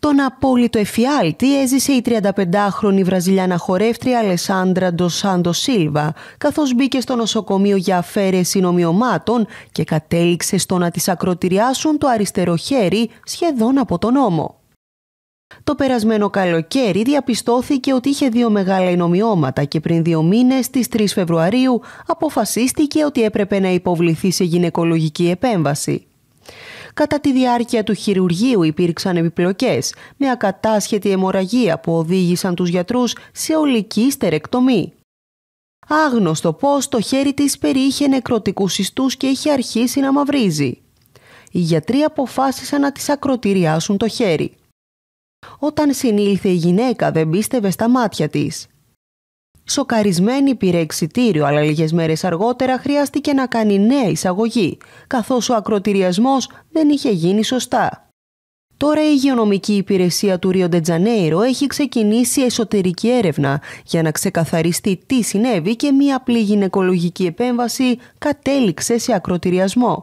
Τον απόλυτο εφιάλτη έζησε η 35χρονη Βραζιλιάνα χορεύτρια Αλεσάνδρα Ντοσάντο Σίλβα, καθώς μπήκε στο νοσοκομείο για αφαίρεση νομιωμάτων και κατέληξε στο να της ακροτηριάσουν το αριστερό χέρι σχεδόν από τον ώμο. Το περασμένο καλοκαίρι διαπιστώθηκε ότι είχε δύο μεγάλα ενομοιώματα και πριν δύο μήνες, στις 3 Φεβρουαρίου, αποφασίστηκε ότι έπρεπε να υποβληθεί σε γυναικολογική επέμβαση. Κατά τη διάρκεια του χειρουργείου υπήρξαν επιπλοκές με ακατάσχετη αιμορραγία που οδήγησαν τους γιατρούς σε ολική στερεκτομή. Άγνωστο πως το χέρι της περιείχε νεκροτικούς ιστούς και είχε αρχίσει να μαυρίζει. Οι γιατροί αποφάσισαν να της ακροτηριάσουν το χέρι. Όταν συνήλθε η γυναίκα δεν πίστευε στα μάτια της. Σοκαρισμένη πήρε εξητήριο, αλλά λίγες μέρες αργότερα χρειάστηκε να κάνει νέα εισαγωγή, καθώς ο ακροτηριασμός δεν είχε γίνει σωστά. Τώρα η υγειονομική υπηρεσία του Ρίο Ντετζανέιρο έχει ξεκινήσει εσωτερική έρευνα για να ξεκαθαριστεί τι συνέβη και μία απλή γυναικολογική επέμβαση κατέληξε σε ακροτηριασμό.